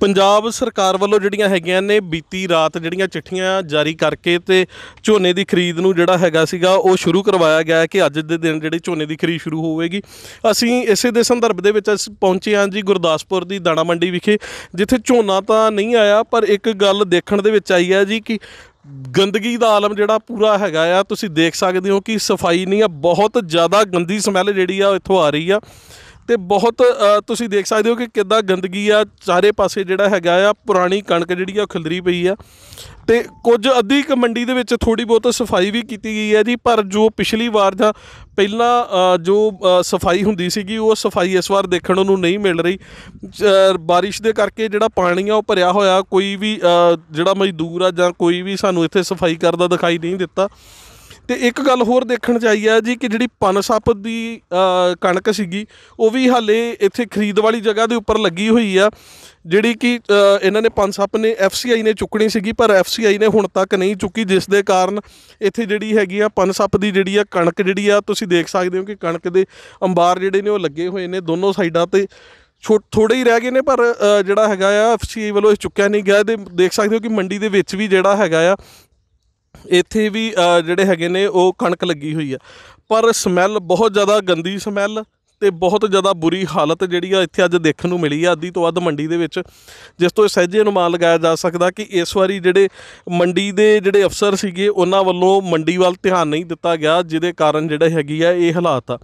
ਪੰਜਾਬ ਸਰਕਾਰ ਵੱਲੋਂ ਜਿਹੜੀਆਂ ਹੈਗੀਆਂ ਨੇ ਬੀਤੀ ਰਾਤ ਜਿਹੜੀਆਂ ਚਿੱਠੀਆਂ ਜਾਰੀ ਕਰਕੇ ਤੇ ਝੋਨੇ ਦੀ ਖਰੀਦ ਨੂੰ ਜਿਹੜਾ ਹੈਗਾ ਸੀਗਾ ਉਹ ਸ਼ੁਰੂ ਕਰਵਾਇਆ ਗਿਆ ਹੈ ਕਿ ਅੱਜ ਦੇ ਦਿਨ ਜਿਹੜੇ ਝੋਨੇ ਦੀ ਖਰੀਦ ਸ਼ੁਰੂ ਹੋਵੇਗੀ ਅਸੀਂ ਇਸੇ ਦੇ ਸੰਦਰਭ ਦੇ ਵਿੱਚ ਅਸੀਂ ਪਹੁੰਚੇ ਹਾਂ ਜੀ ਗੁਰਦਾਸਪੁਰ ਦੀ ਦਾਣਾ ਮੰਡੀ ਵਿਖੇ ਜਿੱਥੇ ਝੋਨਾ ਤਾਂ ਨਹੀਂ ਆਇਆ ਪਰ ਇੱਕ ਗੱਲ ਦੇਖਣ ਦੇ ਵਿੱਚ ਆਈ ਹੈ ਜੀ ਕਿ ਗੰਦਗੀ ਦਾ ਆਲਮ ਜਿਹੜਾ ਪੂਰਾ ਹੈਗਾ ਆ ਤੁਸੀਂ ਦੇਖ ਸਕਦੇ ਹੋ ਕਿ ਸਫਾਈ ਨਹੀਂ ਆ ਬਹੁਤ ਜ਼ਿਆਦਾ ਗੰਦੀ ਸਮੈਲ ਜਿਹੜੀ ਆ ਇੱਥੋਂ ਆ ਰਹੀ ਆ ਤੇ ਬਹੁਤ ਤੁਸੀਂ ਦੇਖ ਸਕਦੇ ਹੋ ਕਿ ਕਿੱਦਾਂ ਗੰਦਗੀ ਆ ਚਾਰੇ ਪਾਸੇ ਜਿਹੜਾ ਹੈਗਾ ਆ ਪੁਰਾਣੀ ਕਣਕ ਜਿਹੜੀ ਆ ਖਿਲਰੀ ਪਈ ਆ ਤੇ ਕੁਝ ਅੱਧੀ ਕ ਮੰਡੀ ਦੇ ਵਿੱਚ ਥੋੜੀ ਬਹੁਤ ਸਫਾਈ ਵੀ ਕੀਤੀ ਗਈ ਹੈ ਜੀ ਪਰ ਜੋ ਪਿਛਲੀ ਵਾਰ ਦਾ ਪਹਿਲਾਂ ਜੋ ਸਫਾਈ ਹੁੰਦੀ ਸੀਗੀ ਉਹ ਸਫਾਈ ਇਸ ਵਾਰ ਦੇਖਣ ਨੂੰ ਨਹੀਂ ਮਿਲ ਰਹੀ ਬਾਰਿਸ਼ ਦੇ ਕਰਕੇ ਜਿਹੜਾ ਪਾਣੀ ਆ ਉਹ ਭਰਿਆ ਹੋਇਆ ਕੋਈ ਵੀ ਜਿਹੜਾ ਮਜ਼ਦੂਰ ਆ ਜਾਂ ਕੋਈ ਵੀ ਸਾਨੂੰ ਇੱਥੇ ਸਫਾਈ ਕਰਦਾ ਦਿਖਾਈ ਨਹੀਂ ਦਿੱਤਾ ਤੇ ਇੱਕ ਗੱਲ ਹੋਰ ਦੇਖਣ ਚ ਆਈ ਹੈ ਜੀ ਕਿ ਜਿਹੜੀ ਪਨਸਪ ਦੀ ਕਣਕ ਸੀਗੀ ਉਹ ਵੀ ਹਾਲੇ ਇੱਥੇ ਖਰੀਦ ਵਾਲੀ ਜਗ੍ਹਾ ਦੇ ਉੱਪਰ ਲੱਗੀ ਹੋਈ ਆ ਜਿਹੜੀ ਕਿ ਇਹਨਾਂ ਨੇ ਪਨਸਪ ਨੇ ਐਫਸੀਆਈ ਨੇ ਚੁੱਕਣੀ ਸੀਗੀ ਪਰ ਐਫਸੀਆਈ ਨੇ ਹੁਣ ਤੱਕ ਨਹੀਂ ਚੁੱਕੀ ਜਿਸ ਦੇ ਕਾਰਨ ਇੱਥੇ ਜਿਹੜੀ ਹੈਗੀ ਆ ਪਨਸਪ ਦੀ ਜਿਹੜੀ ਆ ਕਣਕ ਜਿਹੜੀ ਆ ਤੁਸੀਂ ਦੇਖ ਸਕਦੇ ਹੋ ਕਿ ਕਣਕ ਦੇ ਅੰਬਾਰ ਜਿਹੜੇ ਨੇ ਉਹ ਲੱਗੇ ਹੋਏ ਨੇ ਦੋਨੋਂ ਸਾਈਡਾਂ ਤੇ ਥੋੜੇ ਹੀ ਰਹਿ ਗਏ ਨੇ ਪਰ ਜਿਹੜਾ ਹੈਗਾ ਆ ਐਫਸੀਆਈ ਵੱਲੋਂ ਇਹ ਚੁੱਕਿਆ ਨਹੀਂ ਗਿਆ ਤੇ ਦੇਖ ਸਕਦੇ ਹੋ ਕਿ ਮੰਡੀ ਦੇ ਵਿੱਚ ਵੀ ਜਿਹੜਾ ਹੈਗਾ ਆ ਇੱਥੇ ਵੀ ਜਿਹੜੇ ਹੈਗੇ ਨੇ ਉਹ ਕਣਕ ਲੱਗੀ ਹੋਈ ਆ ਪਰ ਸਮੈਲ ਬਹੁਤ ਜ਼ਿਆਦਾ ਗੰਦੀ ਸਮੈਲ ਤੇ ਬਹੁਤ ਜ਼ਿਆਦਾ ਬੁਰੀ ਹਾਲਤ ਜਿਹੜੀ ਆ ਇੱਥੇ ਅੱਜ ਦੇਖਣ ਨੂੰ ਮਿਲੀ ਆ ਅੱਧੀ ਤੋਂ ਵੱਧ ਮੰਡੀ ਦੇ ਵਿੱਚ ਜਿਸ ਤੋਂ ਇਹ ਸਹਿਜੇ ਅਨੁਮਾਨ ਲਗਾਇਆ ਜਾ ਸਕਦਾ ਕਿ ਇਸ ਵਾਰੀ ਜਿਹੜੇ ਮੰਡੀ ਦੇ ਜਿਹੜੇ ਅਫਸਰ ਸੀਗੇ ਉਹਨਾਂ ਵੱਲੋਂ ਮੰਡੀ ਵੱਲ ਧਿਆਨ ਨਹੀਂ ਦਿੱਤਾ ਗਿਆ ਜਿਹਦੇ ਕਾਰਨ ਜਿਹੜਾ ਹੈਗੀ ਆ ਇਹ ਹਾਲਾਤ ਆ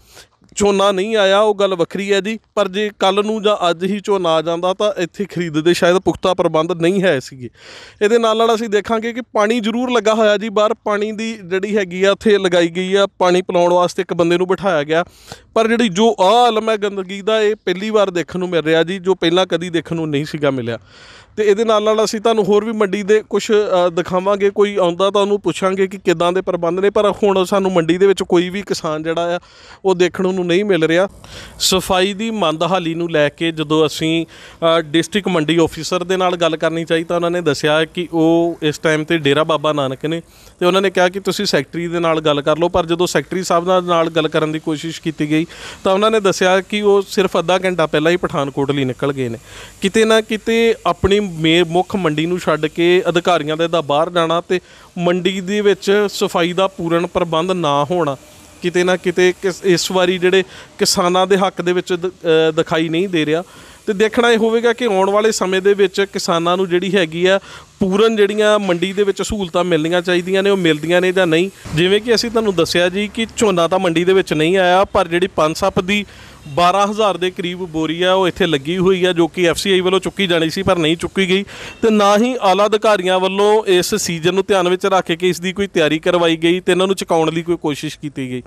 ਝੋਨਾ ਨਹੀਂ ਆਇਆ ਉਹ ਗੱਲ ਵੱਖਰੀ ਹੈ ਜੀ ਪਰ ਜੇ ਕੱਲ ਨੂੰ ਜਾਂ ਅੱਜ ਹੀ ਝੋਨਾ ਆ ਜਾਂਦਾ ਤਾਂ ਇੱਥੇ ਖਰੀਦ ਦੇ ਸ਼ਾਇਦ ਪੁਖਤਾ ਪ੍ਰਬੰਧ ਨਹੀਂ ਹੈ ਸੀਗੇ ਇਹਦੇ ਨਾਲ ਨਾਲ ਅਸੀਂ ਦੇਖਾਂਗੇ ਕਿ ਪਾਣੀ ਜ਼ਰੂਰ ਲੱਗਾ ਹੋਇਆ ਜੀ ਬਾਹਰ ਪਾਣੀ ਦੀ ਜਿਹੜੀ ਹੈਗੀ ਆ ਉੱਥੇ ਲਗਾਈ ਗਈ ਆ ਪਾਣੀ ਪਿਲਾਉਣ ਵਾਸਤੇ ਇੱਕ ਬੰਦੇ ਨੂੰ ਬਿਠਾਇਆ ਗਿਆ ਪਰ ਜਿਹੜੀ ਜੋ ਆ ਆਲਮ ਹੈ ਗੰਦਗੀ ਦਾ ਇਹ ਪਹਿਲੀ ਵਾਰ ਦੇਖਣ ਨੂੰ ਮਿਲ ਰਿਹਾ ਜੀ ਜੋ ਪਹਿਲਾਂ ਕਦੀ ਦੇਖਣ ਨੂੰ ਨਹੀਂ ਸੀਗਾ ਮਿਲਿਆ ਤੇ ਇਹਦੇ ਨਾਲ ਨਾਲ ਅਸੀਂ ਤੁਹਾਨੂੰ ਹੋਰ ਵੀ ਮੰਡੀ ਦੇ ਕੁਝ ਦਿਖਾਵਾਂਗੇ ਕੋਈ ਆਉਂਦਾ ਤਾਂ ਉਹਨੂੰ ਪੁੱਛਾਂਗੇ ਕਿ ਕਿਦਾਂ ਦੇ ਪ੍ਰਬੰਧ ਨੇ ਪਰ ਹੁਣ ਸਾਨੂੰ ਮੰਡੀ ਦੇ ਵਿੱਚ ਕੋਈ ਵੀ ਕਿਸਾਨ ਜਿਹੜਾ ਆ ਉਹ ਦੇਖਣ ਨੂੰ ਨੂੰ ਨਹੀਂ ਮਿਲ ਰਿਹਾ ਸਫਾਈ ਦੀ ਮੰਦਹਾਲੀ ਨੂੰ ਲੈ ਕੇ ਜਦੋਂ ਅਸੀਂ ਡਿਸਟ੍ਰਿਕਟ ਮੰਡੀ ਆਫੀਸਰ ਦੇ ਨਾਲ ਗੱਲ ਕਰਨੀ ਚਾਹੀ ਤਾਂ ਉਹਨਾਂ ਨੇ ਦੱਸਿਆ ਕਿ ਉਹ ਇਸ ਟਾਈਮ ਤੇ ਡੇਰਾ ਬਾਬਾ ਨਾਨਕ ਨੇ ਤੇ ਉਹਨਾਂ ਨੇ ਕਿਹਾ ਕਿ ਤੁਸੀਂ ਸੈਕਟਰੀ ਦੇ ਨਾਲ ਗੱਲ ਕਰ ਲਓ ਪਰ ਜਦੋਂ ਸੈਕਟਰੀ ਸਾਹਿਬ ਨਾਲ ਗੱਲ ਕਰਨ ਦੀ ਕੋਸ਼ਿਸ਼ ਕੀਤੀ ਗਈ ਤਾਂ ਉਹਨਾਂ ਨੇ ਦੱਸਿਆ ਕਿ ਉਹ ਸਿਰਫ ਅੱਧਾ ਘੰਟਾ ਪਹਿਲਾਂ ਹੀ ਪਠਾਨਕੋਟ ਲਈ ਨਿਕਲ ਗਏ ਨੇ ਕਿਤੇ ਨਾ ਕਿਤੇ ਆਪਣੀ ਮੁੱਖ ਮੰਡੀ ਨੂੰ ਛੱਡ ਕੇ ਅਧਿਕਾਰੀਆਂ ਦੇ ਦਾ ਬਾਹਰ ਜਾਣਾ ਤੇ ਮੰਡੀ ਦੇ ਵਿੱਚ ਸਫਾਈ ਦਾ ਪੂਰਨ ਪ੍ਰਬੰਧ ਨਾ ਹੋਣਾ ਕਿਤੇ ਨਾ ਕਿਤੇ ਇਸ ਵਾਰੀ ਜਿਹੜੇ ਕਿਸਾਨਾਂ ਦੇ ਹੱਕ ਦੇ ਵਿੱਚ ਦਿਖਾਈ ਨਹੀਂ ਦੇ ਰਿਹਾ ਤੇ ਦੇਖਣਾ ਇਹ ਹੋਵੇਗਾ ਕਿ ਆਉਣ ਵਾਲੇ ਸਮੇਂ ਦੇ ਵਿੱਚ ਕਿਸਾਨਾਂ ਨੂੰ ਜਿਹੜੀ ਹੈਗੀ ਆ ਪੂਰਨ ਜਿਹੜੀਆਂ ਮੰਡੀ ਦੇ ਵਿੱਚ ਸਹੂਲਤਾਂ ਮਿਲਣੀਆਂ ਚਾਹੀਦੀਆਂ ਨੇ ਉਹ ਮਿਲਦੀਆਂ ਨੇ ਜਾਂ ਨਹੀਂ ਜਿਵੇਂ ਕਿ ਅਸੀਂ ਤੁਹਾਨੂੰ ਦੱਸਿਆ ਜੀ ਕਿ ਝੋਨਾ ਤਾਂ ਮੰਡੀ ਦੇ ਵਿੱਚ ਨਹੀਂ ਆਇਆ ਪਰ ਜਿਹੜੀ 5 ਦੀ 12000 ਦੇ ਕਰੀਬ ਬੋਰੀ ਆ ਉਹ ਇੱਥੇ ਲੱਗੀ ਹੋਈ ਆ ਜੋ ਕਿ ਐਫਸੀਆਈ ਵੱਲੋਂ ਚੁੱਕੀ ਜਾਣੀ ਸੀ ਪਰ ਨਹੀਂ ਚੁੱਕੀ ਗਈ ਤੇ ਨਾ ਹੀ ਆਲਾ ਅਧਿਕਾਰੀਆਂ ਵੱਲੋਂ ਇਸ ਸੀਜ਼ਨ ਨੂੰ ਧਿਆਨ ਵਿੱਚ ਰੱਖ ਕੇ ਇਸ ਦੀ ਕੋਈ ਤਿਆਰੀ ਕਰਵਾਈ ਗਈ ਤੇ ਇਹਨਾਂ ਨੂੰ ਚਕਾਉਣ ਲਈ ਕੋਈ ਕੋਸ਼ਿਸ਼ ਕੀਤੀ ਗਈ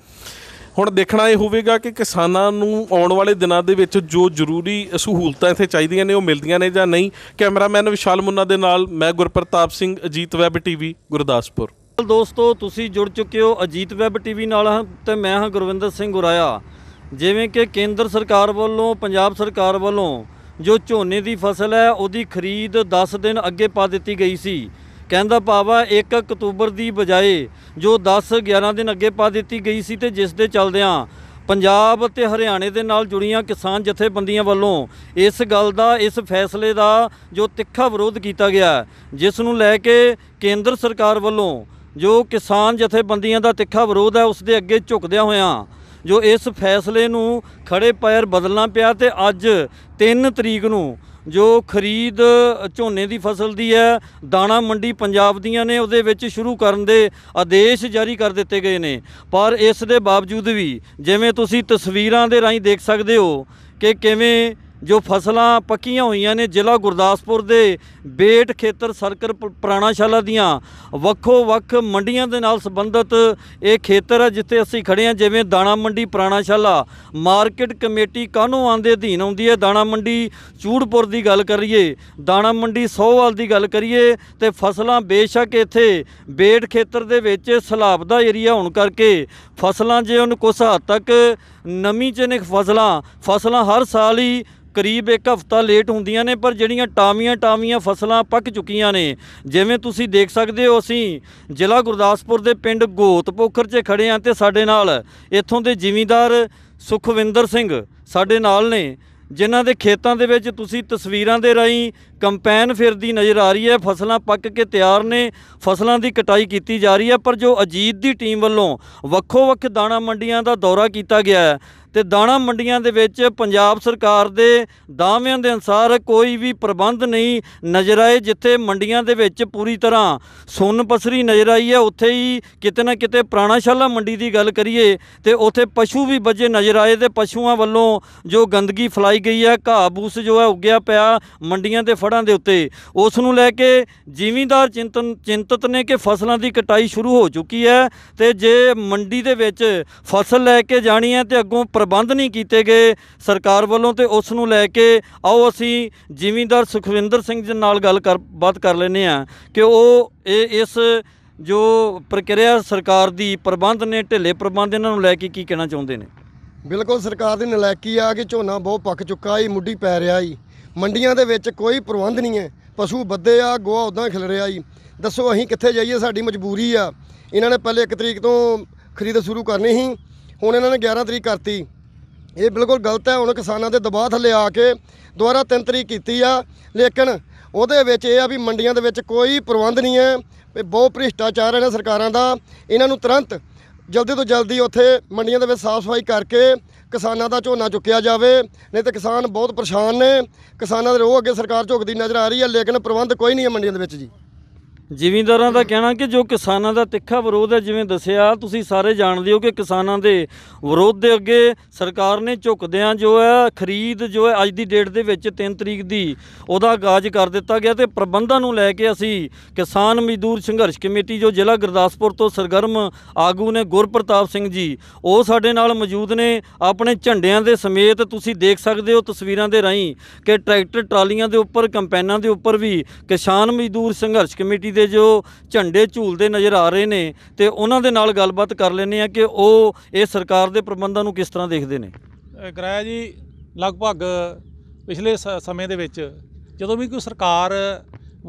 ਹੁਣ ਦੇਖਣਾ ਇਹ ਹੋਵੇਗਾ ਕਿ ਕਿਸਾਨਾਂ ਨੂੰ ਆਉਣ ਵਾਲੇ ਦਿਨਾਂ ਦੇ ਵਿੱਚ ਜੋ ਜ਼ਰੂਰੀ ਸਹੂਲਤਾਂ ਇੱਥੇ ਚਾਹੀਦੀਆਂ ਨੇ ਉਹ ਮਿਲਦੀਆਂ ਨੇ ਜਾਂ ਨਹੀਂ ਕੈਮਰਾਮੈਨ ਵਿਸ਼ਾਲ ਮੁੰਨਾ ਦੇ ਨਾਲ ਮੈਂ ਗੁਰਪ੍ਰਤਾਪ ਸਿੰਘ ਅਜੀਤ ਵੈਬ ਟੀਵੀ ਗੁਰਦਾਸਪੁਰ ਦੋਸਤੋ ਤੁਸੀਂ ਜੁੜ ਚੁੱਕੇ ਹੋ ਅਜੀਤ ਵੈਬ ਟੀਵੀ ਨਾਲ ਤੇ ਮੈਂ ਹਾਂ ਗੁਰਵਿੰਦਰ ਸਿੰਘ ਗੁਰਾਇਆ ਜਿਵੇਂ ਕਿ ਕੇਂਦਰ ਸਰਕਾਰ ਵੱਲੋਂ ਪੰਜਾਬ ਸਰਕਾਰ ਵੱਲੋਂ ਜੋ ਝੋਨੇ ਦੀ ਫਸਲ ਹੈ ਉਹਦੀ ਖਰੀਦ 10 ਦਿਨ ਅੱਗੇ ਪਾ ਦਿੱਤੀ ਗਈ ਸੀ ਕਹਿੰਦਾ ਪਾਵਾ 1 ਅਕਤੂਬਰ ਦੀ ਬਜਾਏ ਜੋ 10 11 ਦਿਨ ਅੱਗੇ ਪਾ ਦਿੱਤੀ ਗਈ ਸੀ ਤੇ ਜਿਸ ਦੇ ਚੱਲਦਿਆਂ ਪੰਜਾਬ ਅਤੇ ਹਰਿਆਣੇ ਦੇ ਨਾਲ ਜੁੜੀਆਂ ਕਿਸਾਨ ਜਥੇਬੰਦੀਆਂ ਵੱਲੋਂ ਇਸ ਗੱਲ ਦਾ ਇਸ ਫੈਸਲੇ ਦਾ ਜੋ ਤਿੱਖਾ ਵਿਰੋਧ ਕੀਤਾ ਗਿਆ ਜਿਸ ਨੂੰ ਲੈ ਕੇ ਕੇਂਦਰ ਸਰਕਾਰ ਵੱਲੋਂ ਜੋ ਕਿਸਾਨ ਜਥੇਬੰਦੀਆਂ ਦਾ ਤਿੱਖਾ ਵਿਰੋਧ ਹੈ ਉਸ ਦੇ ਅੱਗੇ ਝੁਕਦਿਆਂ ਹੋਇਆਂ ਜੋ ਇਸ ਫੈਸਲੇ ਨੂੰ ਖੜੇ ਪੈਰ ਬਦਲਣਾ ਪਿਆ ਤੇ ਅੱਜ 3 ਤਰੀਕ ਨੂੰ ਜੋ ਖਰੀਦ ਝੋਨੇ ਦੀ ਫਸਲ ਦੀ ਹੈ ਦਾਣਾ ਮੰਡੀ ਪੰਜਾਬ ਦੀਆਂ ਨੇ ਉਹਦੇ ਵਿੱਚ ਸ਼ੁਰੂ ਕਰਨ ਦੇ ਆਦੇਸ਼ ਜਾਰੀ ਕਰ ਦਿੱਤੇ ਗਏ ਨੇ ਪਰ ਇਸ ਦੇ ਬਾਵਜੂਦ ਵੀ ਜਿਵੇਂ ਤੁਸੀਂ ਤਸਵੀਰਾਂ ਦੇ ਰਾਹੀਂ ਦੇਖ ਸਕਦੇ ਹੋ ਕਿ ਕਿਵੇਂ ਜੋ ਫਸਲਾਂ ਪੱਕੀਆਂ ਹੋਈਆਂ ਨੇ ਜ਼ਿਲ੍ਹਾ ਗੁਰਦਾਸਪੁਰ ਦੇ ਬੇਟ ਖੇਤਰ ਸਰਕਰ ਪ੍ਰਾਣਾਸ਼ਾਲਾ ਦੀਆਂ ਵੱਖੋ ਵੱਖ ਮੰਡੀਆਂ ਦੇ ਨਾਲ ਸੰਬੰਧਿਤ ਇਹ ਖੇਤਰ ਹੈ ਜਿੱਥੇ ਅਸੀਂ ਖੜੇ ਹਾਂ ਜਿਵੇਂ ਦਾਣਾ ਮੰਡੀ ਪ੍ਰਾਣਾਸ਼ਾਲਾ ਮਾਰਕੀਟ ਕਮੇਟੀ ਕਾਹਨੂੰ ਆਂਦੇ ਅਧੀਨ ਆਉਂਦੀ ਹੈ ਦਾਣਾ ਮੰਡੀ ਚੂੜਪੁਰ ਦੀ ਗੱਲ ਕਰੀਏ ਦਾਣਾ ਮੰਡੀ ਸੋਹਵਾਲ ਦੀ ਗੱਲ ਕਰੀਏ ਤੇ ਫਸਲਾਂ ਬੇਸ਼ੱਕ ਇੱਥੇ ਬੇਟ ਖੇਤਰ ਦੇ ਵਿੱਚ ਸਲਾਬ ਦਾ ਏਰੀਆ ਹੋਣ ਕਰਕੇ ਫਸਲਾਂ ਜੇ ਉਹਨੂੰ ਕੁਝ ਹੱਦ ਤੱਕ ਨਮੀ ਚ ਨੇ ਫਸਲਾਂ ਫਸਲਾਂ ਹਰ ਸਾਲ ਹੀ ਕਰੀਬ ਇੱਕ ਹਫ਼ਤਾ ਲੇਟ ਹੁੰਦੀਆਂ ਨੇ ਪਰ ਜਿਹੜੀਆਂ ਟਾਵੀਆਂ ਟਾਵੀਆਂ ਫਸਲਾਂ ਪੱਕ ਚੁੱਕੀਆਂ ਨੇ ਜਿਵੇਂ ਤੁਸੀਂ ਦੇਖ ਸਕਦੇ ਹੋ ਅਸੀਂ ਜ਼ਿਲ੍ਹਾ ਗੁਰਦਾਸਪੁਰ ਦੇ ਪਿੰਡ ਗੋਤਪੋਖਰ 'ਚ ਖੜੇ ਹਾਂ ਤੇ ਸਾਡੇ ਨਾਲ ਇੱਥੋਂ ਦੇ ਜ਼ਿਮੀਂਦਾਰ ਸੁਖਵਿੰਦਰ ਸਿੰਘ ਸਾਡੇ ਨਾਲ ਨੇ ਜਿਨ੍ਹਾਂ ਦੇ ਖੇਤਾਂ ਦੇ ਵਿੱਚ ਤੁਸੀਂ ਤਸਵੀਰਾਂ ਦੇ ਰਾਹੀਂ ਕੰਪੈਨ ਫਿਰਦੀ ਨਜ਼ਰ ਆ ਰਹੀ ਹੈ ਫਸਲਾਂ ਪੱਕ ਕੇ ਤਿਆਰ ਨੇ ਫਸਲਾਂ ਦੀ ਕਟਾਈ ਕੀਤੀ ਜਾ ਰਹੀ ਹੈ ਪਰ ਜੋ ਅਜੀਤ ਦੀ ਟੀਮ ਵੱਲੋਂ ਵੱਖੋ ਵੱਖ ਦਾਣਾ ਮੰਡੀਆਂ ਦਾ ਦੌਰਾ ਕੀਤਾ ਗਿਆ ਹੈ ਤੇ ਦਾਣਾ ਮੰਡੀਆਂ ਦੇ ਵਿੱਚ ਪੰਜਾਬ ਸਰਕਾਰ ਦੇ ਦਾਅਵਿਆਂ ਦੇ ਅਨਸਾਰ ਕੋਈ ਵੀ ਪ੍ਰਬੰਧ ਨਹੀਂ ਨਜ਼ਰ ਆਏ ਜਿੱਥੇ ਮੰਡੀਆਂ ਦੇ ਵਿੱਚ ਪੂਰੀ ਤਰ੍ਹਾਂ ਸੁੰਨ ਪਸਰੀ ਨਜ਼ਰ ਆਈ ਹੈ ਉੱਥੇ ਹੀ ਕਿਤੇ ਨਾ ਕਿਤੇ ਪ੍ਰਾਣਾਸ਼ਾਲਾ ਮੰਡੀ ਦੀ ਗੱਲ ਕਰੀਏ ਤੇ ਉੱਥੇ ਪਸ਼ੂ ਵੀ ਵੱਜੇ ਨਜ਼ਰ ਆਏ ਤੇ ਪਸ਼ੂਆਂ ਵੱਲੋਂ ਜੋ ਗੰਦਗੀ ਫਲਾਈ ਗਈ ਹੈ ਘਾਹ ਬੂਸ ਜੋ ਹੈ ਉੱਗਿਆ ਪਿਆ ਮੰਡੀਆਂ ਦੇ ਫੜਾਂ ਦੇ ਉੱਤੇ ਉਸ ਨੂੰ ਲੈ ਕੇ ਜ਼ਿਮੀਂਦਾਰ ਚਿੰਤਨ ਚਿੰਤਤ ਨੇ ਕਿ ਫਸਲਾਂ ਦੀ ਕਟਾਈ ਸ਼ੁਰੂ ਹੋ ਚੁੱਕੀ ਹੈ ਤੇ ਜੇ ਮੰਡੀ ਦੇ ਵਿੱਚ ਫਸਲ ਲੈ ਕੇ ਜਾਣੀ ਹੈ ਤੇ ਅੱਗੋਂ ਪ੍ਰਬੰਧ ਨਹੀਂ ਕੀਤੇ ਗਏ ਸਰਕਾਰ ਵੱਲੋਂ ਤੇ ਉਸ ਨੂੰ ਲੈ ਕੇ ਆਓ ਅਸੀਂ ਜ਼ਿਮੀਂਦਾਰ ਸੁਖਵਿੰਦਰ ਸਿੰਘ ਜੀ ਨਾਲ ਗੱਲ ਕਰ ਬਾਤ ਕਰ ਲੈਨੇ ਆ ਕਿ ਉਹ ਇਹ ਇਸ ਜੋ ਪ੍ਰਕਿਰਿਆ ਸਰਕਾਰ ਦੀ ਪ੍ਰਬੰਧ ਨੇ ਢਿੱਲੇ ਪ੍ਰਬੰਧ ਇਹਨਾਂ ਨੂੰ ਲੈ ਕੇ ਕੀ ਕਹਿਣਾ ਚਾਹੁੰਦੇ ਨੇ ਬਿਲਕੁਲ ਸਰਕਾਰ ਦੀ ਨਲਾਇਕੀ ਆ ਕਿ ਝੋਨਾ ਬਹੁਤ ਪੱਕ ਚੁੱਕਾ ਈ ਮੁੱਢੀ ਪੈ ਰਿਹਾ ਈ ਮੰਡੀਆਂ ਦੇ ਵਿੱਚ ਕੋਈ ਪ੍ਰਬੰਧ ਨਹੀਂ ਐ ਪਸ਼ੂ ਬੱਦੇ ਆ ਗੋਆ ਉਦਾਂ ਖਿਲ ਰਿਹਾ ਈ ਦੱਸੋ ਅਸੀਂ ਕਿੱਥੇ ਜਾਈਏ ਸਾਡੀ ਮਜਬੂਰੀ ਆ ਇਹਨਾਂ ਨੇ ਪਹਿਲੇ 1 ਤਰੀਕ ਤੋਂ ਖਰੀਦ ਸ਼ੁਰੂ ਕਰਨੀ ਸੀ ਹੁਣ ਇਹਨਾਂ ਨੇ 11 ਤਰੀਕ ਕਰਤੀ ਇਹ ਬਿਲਕੁਲ ਗਲਤ ਹੈ ਹੁਣ ਕਿਸਾਨਾਂ ਦੇ ਦਬਾਅ ਥੱਲੇ ਆ ਕੇ ਦੁਬਾਰਾ ਤੰਤਰੀ ਕੀਤੀ ਆ ਲੇਕਿਨ ਉਹਦੇ ਵਿੱਚ ਇਹ ਆ ਵੀ ਮੰਡੀਆਂ ਦੇ ਵਿੱਚ ਕੋਈ ਪ੍ਰਬੰਧ ਨਹੀਂ ਹੈ ਵੀ ਬਹੁਤ ਭ੍ਰਿਸ਼ਟਾਚਾਰ ਹੈ ਨਾ ਸਰਕਾਰਾਂ ਦਾ ਇਹਨਾਂ ਨੂੰ ਤੁਰੰਤ ਜਲਦੀ ਤੋਂ ਜਲਦੀ ਉੱਥੇ ਮੰਡੀਆਂ ਦੇ ਵਿੱਚ ਸਾਫ਼ ਸਫਾਈ ਕਰਕੇ ਕਿਸਾਨਾਂ ਦਾ ਝੋਨਾ ਚੁੱਕਿਆ ਜਾਵੇ ਨਹੀਂ ਤਾਂ ਕਿਸਾਨ ਬਹੁਤ ਪਰੇਸ਼ਾਨ ਨੇ ਕਿਸਾਨਾਂ ਦੇ ਰੋਹ ਅੱਗੇ ਸਰਕਾਰ ਝੁਕਦੀ ਨਜ਼ਰ ਆ ਰਹੀ ਹੈ ਲੇਕਿਨ ਪ੍ਰਬੰਧ ਕੋਈ ਨਹੀਂ ਹੈ ਮੰਡੀਆਂ ਦੇ ਵਿੱਚ ਜੀ ਜ਼ਿਮੀਂਦਾਰਾਂ ਦਾ ਕਹਿਣਾ ਕਿ ਜੋ ਕਿਸਾਨਾਂ ਦਾ ਤਿੱਖਾ ਵਿਰੋਧ ਹੈ ਜਿਵੇਂ ਦੱਸਿਆ ਤੁਸੀਂ ਸਾਰੇ ਜਾਣਦੇ ਹੋ ਕਿ ਕਿਸਾਨਾਂ ਦੇ ਵਿਰੋਧ ਦੇ ਅੱਗੇ ਸਰਕਾਰ ਨੇ ਝੁਕਦਿਆਂ ਜੋ ਹੈ ਖਰੀਦ ਜੋ ਹੈ ਅੱਜ ਦੀ ਡੇਟ ਦੇ ਵਿੱਚ 3 ਤਰੀਕ ਦੀ ਉਹਦਾ ਆਗਾਜ਼ ਕਰ ਦਿੱਤਾ ਗਿਆ ਤੇ ਪ੍ਰਬੰਧਾਂ ਨੂੰ ਲੈ ਕੇ ਅਸੀਂ ਕਿਸਾਨ ਮਜ਼ਦੂਰ ਸੰਘਰਸ਼ ਕਮੇਟੀ ਜੋ ਜ਼ਿਲ੍ਹਾ ਗੁਰਦਾਸਪੁਰ ਤੋਂ ਸਰਗਰਮ ਆਗੂ ਨੇ ਗੁਰਪ੍ਰਤਾਪ ਸਿੰਘ ਜੀ ਉਹ ਸਾਡੇ ਨਾਲ ਮੌਜੂਦ ਨੇ ਆਪਣੇ ਝੰਡਿਆਂ ਦੇ ਸਮੇਤ ਤੁਸੀਂ ਦੇਖ ਸਕਦੇ ਹੋ ਤਸਵੀਰਾਂ ਦੇ ਰਾਹੀਂ ਕਿ ਟਰੈਕਟਰ ਟਰਾਲੀਆਂ ਦੇ ਉੱਪਰ ਕੰਪੈਨਾਂ ਦੇ ਉੱਪਰ ਵੀ ਕਿਸਾਨ ਮਜ਼ਦੂਰ ਸੰਘਰਸ਼ ਕਮੇਟੀ ਦੇ ਜੋ ਝੰਡੇ ਝੂਲਦੇ ਨਜ਼ਰ ਆ ਰਹੇ ਨੇ ਤੇ ਉਹਨਾਂ ਦੇ ਨਾਲ ਗੱਲਬਾਤ ਕਰ ਲੈਣੀ ਆ ਕਿ ਉਹ ਇਹ ਸਰਕਾਰ ਦੇ ਪ੍ਰਬੰਧਾਂ ਨੂੰ ਕਿਸ ਤਰ੍ਹਾਂ ਦੇਖਦੇ ਨੇ ਕਿਰਾਇਆ ਜੀ ਲਗਭਗ ਪਿਛਲੇ ਸਮੇਂ ਦੇ ਵਿੱਚ ਜਦੋਂ ਵੀ ਕੋਈ ਸਰਕਾਰ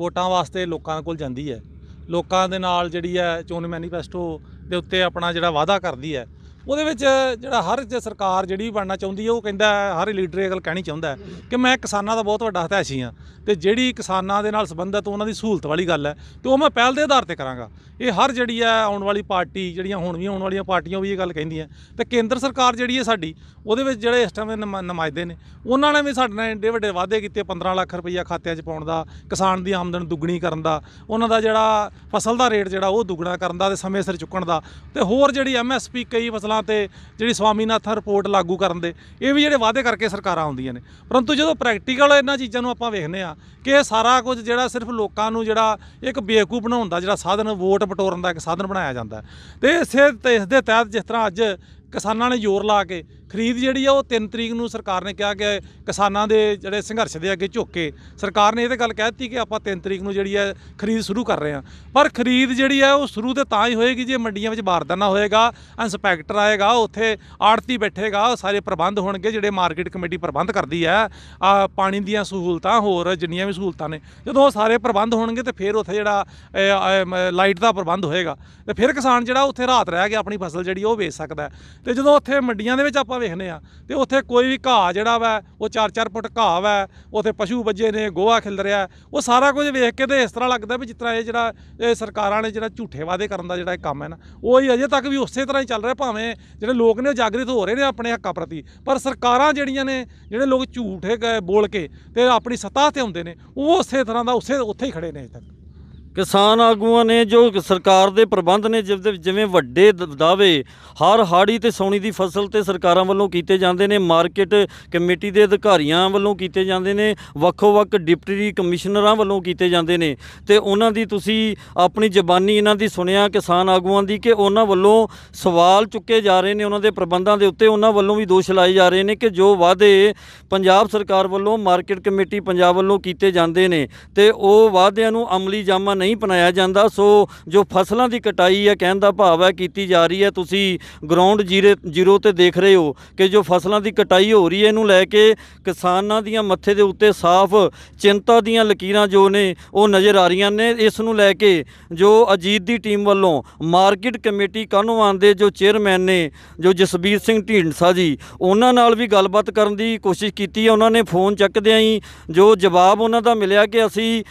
ਵੋਟਾਂ ਵਾਸਤੇ ਲੋਕਾਂ ਕੋਲ ਜਾਂਦੀ ਹੈ ਲੋਕਾਂ ਦੇ ਨਾਲ ਜਿਹੜੀ ਹੈ ਚੋਣ ਮੈਨੀਫੈਸਟੋ ਦੇ ਉੱਤੇ ਆਪਣਾ ਜਿਹੜਾ ਵਾਅਦਾ ਕਰਦੀ ਹੈ ਉਹਦੇ ਵਿੱਚ ਜਿਹੜਾ ਹਰ ਸਰਕਾਰ ਜਿਹੜੀ ਬਣਨਾ ਚਾਹੁੰਦੀ ਹੈ ਉਹ ਕਹਿੰਦਾ ਹਰ ਲੀਡਰ ਇਹ ਗੱਲ ਕਹਿਣੀ ਚਾਹੁੰਦਾ ਕਿ ਮੈਂ ਕਿਸਾਨਾਂ ਦਾ ਬਹੁਤ ਵੱਡਾ ਹਤਾਸ਼ੀ ਆ ਤੇ ਜਿਹੜੀ ਕਿਸਾਨਾਂ ਦੇ ਨਾਲ ਸੰਬੰਧਤ ਉਹਨਾਂ ਦੀ ਸਹੂਲਤ ਵਾਲੀ ਗੱਲ ਹੈ ਤੇ ਉਹ ਮੈਂ ਪਹਿਲ ਦੇ ਆਧਾਰ ਤੇ ਕਰਾਂਗਾ ਇਹ ਹਰ ਜਿਹੜੀ ਆ ਆਉਣ ਵਾਲੀ ਪਾਰਟੀ ਜਿਹੜੀਆਂ ਹੁਣ ਵੀ ਆਉਣ ਵਾਲੀਆਂ ਪਾਰਟੀਆਂ ਵੀ ਇਹ ਗੱਲ ਕਹਿੰਦੀਆਂ ਤੇ ਕੇਂਦਰ ਸਰਕਾਰ ਜਿਹੜੀ ਹੈ ਸਾਡੀ ਉਹਦੇ ਵਿੱਚ ਜਿਹੜੇ ਇਸ ਟਾਈਮ ਦੇ ਨਮਾਇਦੇ ਨੇ ਉਹਨਾਂ ਨੇ ਵੀ ਸਾਡੇ ਨਾਲ ਏਡੇ ਵੱਡੇ ਵਾਅਦੇ ਕੀਤੇ 15 ਲੱਖ ਰੁਪਈਆ ਖਾਤਿਆਂ 'ਚ ਪਾਉਣ ਦਾ ਕਿਸਾਨ ਦੀ ਆਮਦਨ ਦੁੱਗਣੀ ਕਰਨ ਦਾ ਉਹਨਾਂ ਦਾ ਜਿਹੜਾ ਫਸਲ ਦਾ ਰੇਟ ਜਿਹੜਾ ਉਹ ਦੁੱਗਣਾ ਕਰਨ ਦਾ ਤੇ ਸਮੇਂ ਸਿਰ ਚੁੱਕਣ ਦਾ ਤੇ ਹੋਰ ਜਿਹੜੀ ਐਮਐਸਪੀ ਕਈ ਫਸਲਾਂ ਸਥਾਨਾਂ ਤੇ ਜਿਹੜੀ ਸਵਾਮੀਨਾਥਨ ਰਿਪੋਰਟ ਲਾਗੂ ਕਰਨ ਦੇ ਇਹ ਵੀ ਜਿਹੜੇ ਵਾਅਦੇ ਕਰਕੇ ਸਰਕਾਰਾਂ ਆਉਂਦੀਆਂ ਨੇ ਪਰੰਤੂ ਜਦੋਂ ਪ੍ਰੈਕਟੀਕਲ ਇਹਨਾਂ ਚੀਜ਼ਾਂ ਨੂੰ ਆਪਾਂ ਵੇਖਨੇ ਆ ਕਿ ਇਹ ਸਾਰਾ ਕੁਝ ਜਿਹੜਾ ਸਿਰਫ ਲੋਕਾਂ ਨੂੰ ਜਿਹੜਾ ਇੱਕ ਬੇਵਕੂਫ ਬਣਾਉਂਦਾ ਜਿਹੜਾ ਸਾਧਨ ਵੋਟ ਪਟੋਰਨ ਦਾ ਇੱਕ ਸਾਧਨ ਬਣਾਇਆ ਜਾਂਦਾ ਤੇ ਇਸੇ ਇਸ ਦੇ ਤਹਿਤ ਜਿਸ ਤਰ੍ਹਾਂ ਅੱਜ ਕਿਸਾਨਾਂ ਨੇ ਜ਼ੋਰ ਲਾ ਕੇ ਖਰੀਦ ਜਿਹੜੀ ਆ ਉਹ 3 ਤਰੀਕ ਨੂੰ ਸਰਕਾਰ ਨੇ ਕਿਹਾ ਕਿ ਕਿਸਾਨਾਂ ਦੇ ਜਿਹੜੇ ਸੰਘਰਸ਼ ਦੇ ਅੱਗੇ ਝੁੱਕ ਕੇ ਸਰਕਾਰ ਨੇ ਇਹ ਤੇ ਗੱਲ ਕਹਿਤੀ ਕਿ ਆਪਾਂ 3 ਤਰੀਕ ਨੂੰ ਜਿਹੜੀ ਹੈ ਖਰੀਦ ਸ਼ੁਰੂ ਕਰ ਰਹੇ ਹਾਂ ਪਰ ਖਰੀਦ ਜਿਹੜੀ ਹੈ ਉਹ ਸ਼ੁਰੂ ਤੇ ਤਾਂ ਹੀ ਹੋਏਗੀ ਜੇ ਮੰਡੀਆਂ ਵਿੱਚ ਬਾਰਦਾਨਾ ਹੋਏਗਾ ਇਨਸਪੈਕਟਰ ਆਏਗਾ ਉੱਥੇ ਆੜਤੀ ਬੈਠੇਗਾ ਸਾਰੇ ਪ੍ਰਬੰਧ ਹੋਣਗੇ ਜਿਹੜੇ ਮਾਰਕੀਟ ਕਮੇਟੀ ਪ੍ਰਬੰਧ ਕਰਦੀ ਹੈ ਆ ਪਾਣੀ ਦੀਆਂ ਸਹੂਲਤਾਂ ਹੋਰ ਜਿੰਨੀਆਂ ਵੀ ਸਹੂਲਤਾਂ ਨੇ ਜਦੋਂ ਸਾਰੇ ਪ੍ਰਬੰਧ ਹੋਣਗੇ ਤੇ ਫਿਰ ਉੱਥੇ ਜਿਹੜਾ ਲਾਈਟ ਦਾ ਪ੍ਰਬੰਧ ਹੋਏਗਾ ਤੇ ਫਿਰ ਕਿਸਾਨ ਜਿਹੜਾ ਉੱਥੇ ਰਾਤ ਰਹਿ ਕੇ ਆਪਣੀ ਫਸਲ ਜਿਹੜੀ ਉਹ ਵੇਚ ਸਕਦਾ ਤੇ ਜਦੋਂ ਉੱਥੇ ਮੰਡੀਆਂ ਦੇ ਵਿੱਚ ਆਪਾਂ ਵੇਖਨੇ ਆ ਤੇ ਉੱਥੇ ਕੋਈ ਵੀ ਘਾਹ ਜਿਹੜਾ ਵਾ ਉਹ 4-4 ਫੁੱਟ ਘਾਹ ਵਾ ਉੱਥੇ ਪਸ਼ੂ ਵੱਜੇ ਨੇ ਗੋਹਾ ਖਿਲ ਰਿਹਾ ਉਹ ਸਾਰਾ ਕੁਝ ਵੇਖ ਕੇ ਤੇ ਇਸ ਤਰ੍ਹਾਂ ਲੱਗਦਾ ਵੀ ਜਿਸ ਤਰ੍ਹਾਂ ਇਹ ਜਿਹੜਾ ਇਹ ਸਰਕਾਰਾਂ ਨੇ ਜਿਹੜਾ ਝੂਠੇ ਵਾਅਦੇ ਕਰਨ ਦਾ ਜਿਹੜਾ ਇਹ ਕੰਮ ਹੈ ਨਾ ਉਹ ਹੀ ਅਜੇ ਤੱਕ ਵੀ ਉਸੇ ਤਰ੍ਹਾਂ ਹੀ ਚੱਲ ਰਿਹਾ ਭਾਵੇਂ ਜਿਹੜੇ ਲੋਕ ਨੇ ਉਹ ਜਾਗਰਿਤ ਹੋ ਰਹੇ ਨੇ ਆਪਣੇ ਹੱਕਾਂ ਪ੍ਰਤੀ ਪਰ ਸਰਕਾਰਾਂ ਜਿਹੜੀਆਂ ਨੇ ਜਿਹੜੇ ਲੋਕ ਝੂਠੇ ਬੋਲ ਕੇ ਤੇ ਆਪਣੀ ਸੱਤਾ ਤੇ ਹੁੰਦੇ ਨੇ ਉਹ ਉਸੇ ਤਰ੍ਹਾਂ ਦਾ ਉਸੇ ਉੱਥੇ ਹੀ ਖੜੇ ਨੇ ਅਜੇ ਤੱਕ ਕਿਸਾਨ ਆਗੂਆਂ ਨੇ ਜੋ ਸਰਕਾਰ ਦੇ ਪ੍ਰਬੰਧ ਨੇ ਜਿਵੇਂ ਵੱਡੇ ਦਾਅਵੇ ਹਰ ਹਾੜੀ ਤੇ ਸੌਣੀ ਦੀ ਫਸਲ ਤੇ ਸਰਕਾਰਾਂ ਵੱਲੋਂ ਕੀਤੇ ਜਾਂਦੇ ਨੇ ਮਾਰਕੀਟ ਕਮੇਟੀ ਦੇ ਅਧਿਕਾਰੀਆਂ ਵੱਲੋਂ ਕੀਤੇ ਜਾਂਦੇ ਨੇ ਵੱਖੋ-ਵੱਖ ਡਿਪਟੀ ਕਮਿਸ਼ਨਰਾਂ ਵੱਲੋਂ ਕੀਤੇ ਜਾਂਦੇ ਨੇ ਤੇ ਉਹਨਾਂ ਦੀ ਤੁਸੀਂ ਆਪਣੀ ਜ਼ਬਾਨੀ ਇਹਨਾਂ ਦੀ ਸੁਣਿਆ ਕਿਸਾਨ ਆਗੂਆਂ ਦੀ ਕਿ ਉਹਨਾਂ ਵੱਲੋਂ ਸਵਾਲ ਚੁੱਕੇ ਜਾ ਰਹੇ ਨੇ ਉਹਨਾਂ ਦੇ ਪ੍ਰਬੰਧਾਂ ਦੇ ਉੱਤੇ ਉਹਨਾਂ ਵੱਲੋਂ ਵੀ ਦੋਸ਼ ਲਾਏ ਜਾ ਰਹੇ ਨੇ ਕਿ ਜੋ ਵਾਅਦੇ ਪੰਜਾਬ ਸਰਕਾਰ ਵੱਲੋਂ ਮਾਰਕੀਟ ਕਮੇਟੀ ਪੰਜਾਬ ਵੱਲੋਂ ਕੀਤੇ ਜਾਂਦੇ ਨੇ ਤੇ ਉਹ ਵਾਅਦਿਆਂ ਨੂੰ ਅਮਲੀ ਜਾਮਾ ਨਹੀਂ ਪਨਾਇਆ ਜਾਂਦਾ ਸੋ ਜੋ ਫਸਲਾਂ ਦੀ ਕਟਾਈ ਹੈ ਕਹਿਣ ਦਾ ਭਾਵ ਹੈ ਕੀਤੀ ਜਾ ਰਹੀ ਹੈ ਤੁਸੀਂ ਗਰਾਊਂਡ ਜ਼ੀਰੋ ਤੇ ਦੇਖ ਰਹੇ ਹੋ ਕਿ ਜੋ ਫਸਲਾਂ ਦੀ ਕਟਾਈ ਹੋ ਰਹੀ ਹੈ ਇਹਨੂੰ ਲੈ ਕੇ ਕਿਸਾਨਾਂ ਦੀਆਂ ਮੱਥੇ ਦੇ ਉੱਤੇ ਸਾਫ਼ ਚਿੰਤਾ ਦੀਆਂ ਲਕੀਰਾਂ ਜੋ ਨੇ ਉਹ ਨਜ਼ਰ ਆ ਰਹੀਆਂ ਨੇ ਇਸ ਨੂੰ ਲੈ ਕੇ ਜੋ ਅਜੀਤ ਦੀ ਟੀਮ ਵੱਲੋਂ ਮਾਰਕੀਟ ਕਮੇਟੀ ਕਾਨੂੰਨ ਦੇ ਜੋ ਚੇਅਰਮੈਨ ਨੇ ਜੋ ਜਸਬੀਰ ਸਿੰਘ ਢੀਂਡਸਾ ਜੀ ਉਹਨਾਂ ਨਾਲ ਵੀ ਗੱਲਬਾਤ ਕਰਨ ਦੀ ਕੋਸ਼ਿਸ਼ ਕੀਤੀ ਹੈ ਉਹਨਾਂ ਨੇ ਫੋਨ ਚੱਕਦਿਆਂ ਹੀ ਜੋ ਜਵਾਬ ਉਹਨਾਂ ਦਾ ਮਿਲਿਆ ਕਿ ਅਸੀਂ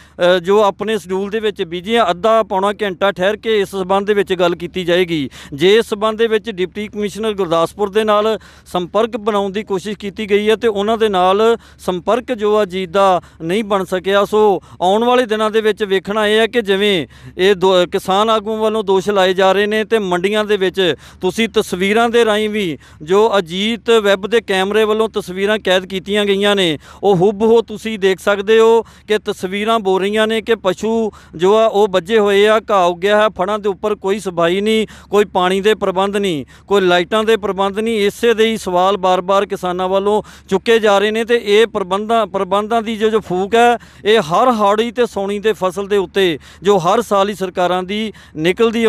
ਜੋ ਆਪਣੇ ਸ਼ਡਿਊਲ ਦੇ ਵਿੱਚ ਬੀਜੀ ਅੱਧਾ ਪੌਣਾ ਘੰਟਾ ਠਹਿਰ ਕੇ ਇਸ ਸਬੰਧ ਦੇ ਵਿੱਚ ਗੱਲ ਕੀਤੀ ਜਾਏਗੀ ਜੇ ਇਸ ਸਬੰਧ ਦੇ ਵਿੱਚ ਡਿਪਟੀ ਕਮਿਸ਼ਨਰ ਗੁਰਦਾਸਪੁਰ ਦੇ ਨਾਲ ਸੰਪਰਕ ਬਣਾਉਣ ਦੀ ਕੋਸ਼ਿਸ਼ ਕੀਤੀ ਗਈ ਹੈ ਤੇ ਉਹਨਾਂ ਦੇ ਨਾਲ ਸੰਪਰਕ ਜੋ ਜੀ ਦਾ ਨਹੀਂ ਬਣ ਸਕਿਆ ਸੋ ਆਉਣ ਵਾਲੇ ਦਿਨਾਂ ਦੇ ਵਿੱਚ ਵੇਖਣਾ ਇਹ ਹੈ ਕਿ ਜਿਵੇਂ ਇਹ ਕਿਸਾਨ ਆਗੂਆਂ ਵੱਲੋਂ ਦੋਸ਼ ਲਾਏ ਜਾ ਰਹੇ ਨੇ ਤੇ ਮੰਡੀਆਂ ਦੇ ਵਿੱਚ ਤੁਸੀਂ ਤਸਵੀਰਾਂ ਦੇ ਰਾਹੀਂ ਵੀ ਜੋ ਅਜੀਤ ਵੈਬ ਦੇ ਕੈਮਰੇ ਵੱਲੋਂ ਤਸਵੀਰਾਂ ਕੈਦ ਕੀਤੀਆਂ ਗਈਆਂ ਨੇ ਉਹ ਹੁਬ ਹੋ ਤੁਸੀਂ ਦੇਖ ਸਕਦੇ ਹੋ ਕਿ ਤਸਵੀਰਾਂ ਬੋਲ ਰਹੀਆਂ ਨੇ ਕਿ ਪਸ਼ੂ ਜੋ ਆ ਉਹ ਵੱਜੇ ਹੋਏ ਆ ਘਾਹ ਉੱਗਿਆ ਹੈ ਫੜਾਂ ਦੇ ਉੱਪਰ ਕੋਈ ਸਫਾਈ ਨਹੀਂ ਕੋਈ ਪਾਣੀ ਦੇ ਪ੍ਰਬੰਧ ਨਹੀਂ ਕੋਈ ਲਾਈਟਾਂ ਦੇ ਪ੍ਰਬੰਧ ਨਹੀਂ ਇਸੇ ਦੇ ਹੀ ਸਵਾਲ ਬਾਰ-ਬਾਰ ਕਿਸਾਨਾਂ ਵੱਲੋਂ ਚੁੱਕੇ ਜਾ ਰਹੇ ਨੇ ਤੇ ਇਹ ਪ੍ਰਬੰਧਾਂ ਪ੍ਰਬੰਧਾਂ ਦੀ ਜੋ ਜੋ ਫੂਕ ਹੈ ਇਹ ਹਰ ਹਾੜੀ ਤੇ ਸੋਣੀ ਦੇ ਫਸਲ ਦੇ ਉੱਤੇ ਜੋ ਹਰ ਸਾਲ ਹੀ ਸਰਕਾਰਾਂ ਦੀ ਨਿਕਲਦੀ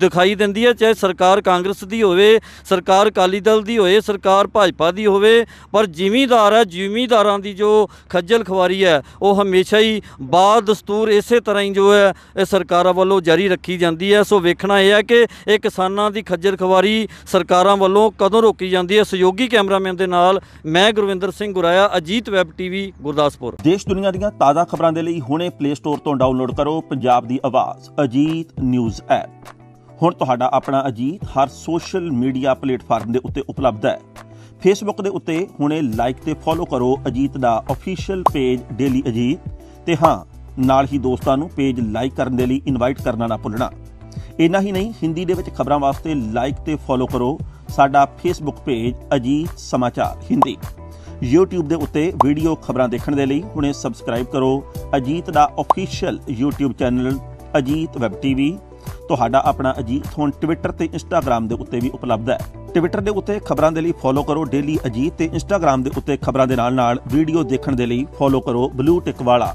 ਦਿਖਾਈ ਦਿੰਦੀ ਹੈ ਚਾਹੇ ਸਰਕਾਰ ਕਾਂਗਰਸ ਦੀ ਹੋਵੇ ਸਰਕਾਰ ਅਕਾਲੀ ਦਲ ਦੀ ਹੋਵੇ ਸਰਕਾਰ ਭਾਜਪਾ ਦੀ ਹੋਵੇ ਪਰ ਜ਼ਿਮੀਦਾਰ ਹੈ ਜ਼ਿਮੀਦਾਰਾਂ ਦੀ ਜੋ ਖੱਜਲ ਖਵਾਰੀ ਹੈ ਉਹ ਹਮੇਸ਼ਾ ਹੀ ਬਾਦ ਦਸਤੂਰ ਇਸੇ ਤਰ੍ਹਾਂ ਹੀ ਜੋ ਹੈ ਇਹ ਸਰਕਾਰਾਂ ਵੱਲੋਂ ਜਾਰੀ ਰੱਖੀ ਜਾਂਦੀ ਹੈ ਸੋ ਵੇਖਣਾ ਇਹ ਹੈ ਕਿ ਇਹ ਕਿਸਾਨਾਂ ਦੀ ਖੱਜਲ ਖਵਾਰੀ ਸਰਕਾਰਾਂ ਵੱਲੋਂ ਕਦੋਂ ਰੋਕੀ ਜਾਂਦੀ ਹੈ ਸਹਿਯੋਗੀ ਕੈਮਰਾਮੈਨ ਦੇ ਨਾਲ ਮੈਂ ਗੁਰਵਿੰਦਰ ਸਿੰਘ ਗੁਰਾਇਆ ਅਜੀਤ ਵੈਬ ਟੀਵੀ ਗੁਰਦਾਸਪੁਰ ਦੇਸ਼ ਦੁਨੀਆ ਦੀਆਂ ਤਾਜ਼ਾ ਖਬਰਾਂ ਦੇ ਲਈ ਹੁਣੇ ਪਲੇ ਸਟੋਰ ਤੋਂ ਡਾਊਨਲੋਡ ਕਰੋ ਪੰਜਾਬ ਦੀ ਆਵਾਜ਼ ਅਜੀਤ ਨਿਊਜ਼ ਐਪ ਹੁਣ ਤੁਹਾਡਾ ਆਪਣਾ ਅਜੀਤ ਹਰ ਸੋਸ਼ਲ ਮੀਡੀਆ ਪਲੇਟਫਾਰਮ ਦੇ ਉੱਤੇ ਉਪਲਬਧ ਹੈ ਫੇਸਬੁੱਕ ਦੇ ਉੱਤੇ ਹੁਣੇ ਲਾਈਕ ਤੇ ਫੋਲੋ ਕਰੋ ਅਜੀਤ ਦਾ ਅਫੀਸ਼ੀਅਲ ਪੇਜ ਡੇਲੀ ਅਜੀਤ ਤੇ ਹਾਂ ਨਾਲ ਹੀ ਦੋਸਤਾਂ ਨੂੰ ਪੇਜ ਲਾਈਕ ਕਰਨ ਦੇ ਲਈ ਇਨਵਾਈਟ ਕਰਨਾ ਨਾ ਭੁੱਲਣਾ ਇੰਨਾ ਹੀ ਨਹੀਂ ਹਿੰਦੀ ਦੇ ਵਿੱਚ ਖਬਰਾਂ ਵਾਸਤੇ ਲਾਈਕ ਤੇ ਫੋਲੋ ਕਰੋ ਸਾਡਾ ਫੇਸਬੁੱਕ ਪੇਜ ਅਜੀਤ ਸਮਾਚਾਰ ਹਿੰਦੀ YouTube ਦੇ ਉੱਤੇ ਵੀਡੀਓ ਖਬਰਾਂ ਦੇਖਣ ਦੇ ਲਈ ਹੁਣੇ ਸਬਸਕ੍ਰਾਈਬ ਕਰੋ ਅਜੀਤ ਦਾ official YouTube channel Ajit web TV ਤੁਹਾਡਾ ਆਪਣਾ ਅਜੀਤ ਹੁਣ ਟਵਿੱਟਰ ਤੇ ਇੰਸਟਾਗ੍ਰam ਦੇ ਉੱਤੇ ਵੀ ਉਪਲਬਧ ਹੈ ਟਵਿੱਟਰ ਦੇ ਉੱਤੇ ਖਬਰਾਂ ਦੇ ਲਈ ਫੋਲੋ ਕਰੋ ਡੇਲੀ ਅਜੀਤ ਤੇ ਇੰਸਟਾਗ੍ਰam ਦੇ ਉੱਤੇ ਖਬਰਾਂ ਦੇ ਨਾਲ ਨਾਲ ਵੀਡੀਓ ਦੇਖਣ ਦੇ ਲਈ ਫੋਲੋ ਕਰੋ ਬਲੂ ਟਿਕ ਵਾਲਾ